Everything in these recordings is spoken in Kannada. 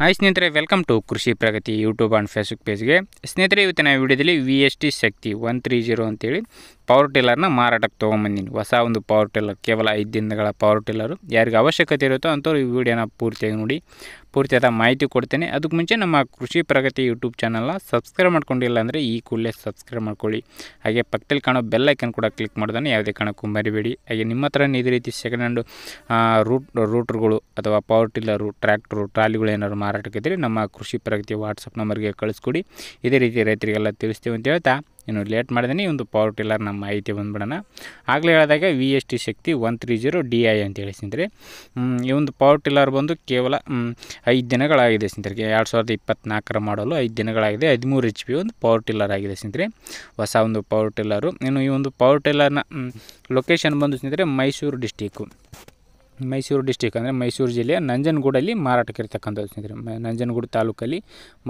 ಹಾಯ್ ಸ್ನೇಹಿತರೆ welcome to Krishi Pragati YouTube and Facebook ಪೇಜ್ಗೆ ಸ್ನೇಹಿತರೆ ಇವತ್ತಿನ ವಿಡಿಯೋದಲ್ಲಿ V S T Shakti one three zero ಅಂತೇಳಿ ಪವರ್ ಟಿಲ್ಲರ್ನ ಮಾರಾಟಕ್ಕೆ ತೊಗೊಂಬಂದಿನಿ ಹೊಸ ಒಂದು ಪವರ್ ಟಿಲ್ಲರ್ ಕೇವಲ ಐದು ದಿನಗಳ ಪವರ್ ಟಿಲ್ಲರು ಯಾರಿಗೆ ಅವಶ್ಯಕತೆ ಇರುತ್ತೋ ಅಂಥವ್ರು ಈ ವಿಡಿಯೋನ ಪೂರ್ತಿಯಾಗಿ ನೋಡಿ ಪೂರ್ತಿಯಾದ ಮಾಹಿತಿ ಕೊಡ್ತೇನೆ ಅದಕ್ಕೆ ಮುಂಚೆ ನಮ್ಮ ಕೃಷಿ ಪ್ರಗತಿ ಯೂಟ್ಯೂಬ್ ಚಾನಲ್ನ ಸಬ್ಸ್ಕ್ರೈಬ್ ಮಾಡ್ಕೊಂಡಿಲ್ಲ ಅಂದರೆ ಈ ಕೂಡಲೇ ಸಬ್ಸ್ಕ್ರೈಬ್ ಮಾಡ್ಕೊಳ್ಳಿ ಹಾಗೆ ಪಕ್ಕದಲ್ಲಿ ಕಾಣೋ ಬೆಲ್ ಐಕನ್ ಕೂಡ ಕ್ಲಿಕ್ ಮಾಡ್ದಾನೆ ಯಾವುದೇ ಕಾರಣಕ್ಕೂ ಮರಿಬೇಡಿ ಹಾಗೆ ನಿಮ್ಮ ಹತ್ರ ಇದೇ ರೀತಿ ಸೆಕೆಂಡ್ ಹ್ಯಾಂಡು ರೂಟ್ ರೂಟ್ರುಗಳು ಅಥವಾ ಪವರ್ ಟಿಲ್ಲರು ಟ್ರ್ಯಾಕ್ಟ್ರು ಟ್ರಾಲಿಗಳು ಏನಾದ್ರು ಮಾರಾಟಕ್ಕಿದ್ದರೆ ನಮ್ಮ ಕೃಷಿ ಪ್ರಗತಿ ವಾಟ್ಸಪ್ ನಂಬರ್ಗೆ ಕಳಿಸ್ಕೊಡಿ ಇದೇ ರೀತಿ ರೈತರಿಗೆಲ್ಲ ತಿಳಿಸ್ತೀವಿ ಅಂತ ಹೇಳ್ತಾ ಇನ್ನು ಲೇಟ್ ಮಾಡಿದ್ದೀನಿ ಒಂದು ಪವರ್ ಟಿಲ್ಲರ್ ನಮ್ಮ ಮಾಹಿತಿ ಬಂದ್ಬಿಡೋಣ ಆಗಲೇ ಹೇಳಿದಾಗ V S T Shakti one three zero D I ಅಂತೇಳಿ ಸ್ನೇಹಿತರೆ ಈ ಒಂದು ಪವರ್ ಟಿಲ್ಲರ್ ಬಂದು ಕೇವಲ ಐದು ದಿನಗಳಾಗಿದೆ ಸ್ನೇಹಿತರಿಗೆ ಎರಡು ಸಾವಿರದ ಇಪ್ಪತ್ತ್ನಾಲ್ಕರ ಮಾಡಲು ಐದು ದಿನಗಳಾಗಿದೆ ಹದಿಮೂರು ಎಚ್ ಪಿ ಒಂದು ಪವರ್ ಟಿಲ್ಲರ್ ಆಗಿದೆ ಸ್ನೇಹಿತರೆ ಹೊಸ ಒಂದು ಪವರ್ ಟಿಲ್ಲರು ಇನ್ನು ಈ ಒಂದು ಪವರ್ ಟಿಲ್ಲರ್ನ ಲೊಕೇಶನ್ ಬಂದು ಸ್ನೇಹಿತರೆ ಮೈಸೂರು ಡಿಸ್ಟಿಕ್ಕು ಮೈಸೂರು ಡಿಸ್ಟಿಕ್ ಅಂದರೆ ಮೈಸೂರು ಜಿಲ್ಲೆಯ ನಂಜನಗೂಡಲ್ಲಿ ಮಾರಾಟಕ್ಕಿರ್ತಕ್ಕಂಥದ್ದು ಸ್ನೇಹಿತರೆ ನಂಜನಗೂಡು ತಾಲೂಕಲ್ಲಿ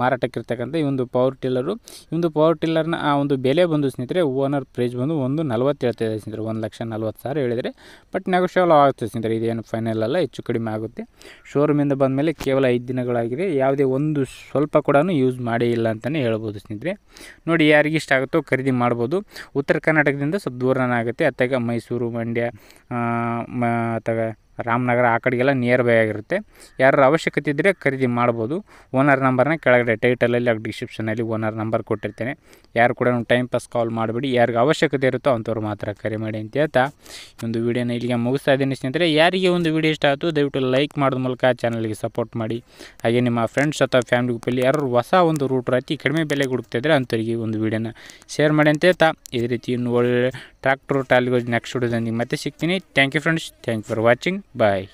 ಮಾರಾಟಕ್ಕಿರ್ತಕ್ಕಂಥ ಈ ಒಂದು ಪವರ್ ಟಿಲ್ಲರು ಈ ಒಂದು ಪವರ್ ಟಿಲ್ಲರ್ನ ಆ ಒಂದು ಬೆಲೆ ಬಂದು ಸ್ನೇಹಿತರೆ ಓನರ್ ಪ್ರೈಸ್ ಬಂದು ಒಂದು ನಲ್ವತ್ತು ಸ್ನೇಹಿತರೆ ಒಂದು ಲಕ್ಷ ನಲ್ವತ್ತು ಸಾವಿರ ಹೇಳಿದರೆ ಬಟ್ ನೆಗೋಷಿಯಬಲ್ ಆಗುತ್ತೆ ಸ್ನೇಹಿತರೆ ಇದೇನು ಫೈನಲ್ ಅಲ್ಲ ಹೆಚ್ಚು ಕಡಿಮೆ ಆಗುತ್ತೆ ಶೋರೂಮಿಂದ ಬಂದ ಮೇಲೆ ಕೇವಲ ಐದು ದಿನಗಳಾಗಿದೆ ಯಾವುದೇ ಒಂದು ಸ್ವಲ್ಪ ಕೂಡ ಯೂಸ್ ಮಾಡೇ ಇಲ್ಲ ಅಂತಲೇ ಹೇಳ್ಬೋದು ಸ್ನೇಹಿತರೆ ನೋಡಿ ಯಾರಿಗೆ ಇಷ್ಟ ಆಗುತ್ತೋ ಖರೀದಿ ಮಾಡ್ಬೋದು ಉತ್ತರ ಕರ್ನಾಟಕದಿಂದ ಸ್ವಲ್ಪ ಆಗುತ್ತೆ ಅತ್ತಾಗ ಮೈಸೂರು ಮಂಡ್ಯ ಅಥವಾ ರಾಮನಗರ ಆ ಕಡೆಗೆಲ್ಲ ನಿಯರ್ ಬೈ ಆಗಿರುತ್ತೆ ಯಾರ ಅವಶ್ಯಕತೆ ಇದ್ದರೆ ಖರೀದಿ ಮಾಡ್ಬೋದು ಓನರ್ ನಂಬರ್ನ ಕೆಳಗಡೆ ಟೈಟಲಲ್ಲಿ ಹಾಗೆ ಡಿಸ್ಕ್ರಿಪ್ಷನಲ್ಲಿ ಓನರ್ ನಂಬರ್ ಕೊಟ್ಟಿರ್ತೇನೆ ಯಾರು ಕೂಡ ಟೈಮ್ ಪಾಸ್ ಕಾಲ್ ಮಾಡಿಬಿಡಿ ಯಾರಿಗೆ ಅವಶ್ಯಕತೆ ಇರುತ್ತೋ ಅಂಥವ್ರು ಮಾತ್ರ ಕರೆ ಮಾಡಿ ಅಂತ ಹೇಳ್ತಾ ಒಂದು ವೀಡಿಯೋನ ಇಲ್ಲಿಗೆ ಮುಗಿಸ್ತಾ ಇದ್ದೀನಿ ಸ್ನೇಹಿತರೆ ಯಾರಿಗೆ ಒಂದು ವೀಡಿಯೋ ಇಷ್ಟ ಆಯಿತು ದಯವಿಟ್ಟು ಲೈಕ್ ಮಾಡಿದ ಮೂಲಕ ಚಾನಲ್ಗೆ ಸಪೋರ್ಟ್ ಮಾಡಿ ಹಾಗೆ ನಿಮ್ಮ ಫ್ರೆಂಡ್ಸ್ ಅಥವಾ ಫ್ಯಾಮಿಲಿ ಗ್ರೂಪಲ್ಲಿ ಯಾರು ಹೊಸ ಒಂದು ರೂಟ್ರ್ ಅತಿ ಕಡಿಮೆ ಬೆಲೆಗೆ ಹುಡುಕ್ತಿದ್ರೆ ಅಂಥವ್ರಿಗೆ ಒಂದು ವೀಡಿಯೋನ ಶೇರ್ ಮಾಡಿ ಅಂತ ಹೇಳ್ತಾ ಇದೇ ರೀತಿ ಇನ್ನು ಒಳ್ಳೆ ಟ್ರ್ಯಾಕ್ಟರ್ ಟ್ರಾಲಿಗಳು ನೆಕ್ಸ್ಟ್ ನಿಮಗೆ ಮತ್ತೆ ಸಿಗ್ತೀನಿ thank you friends thank for watching Bye.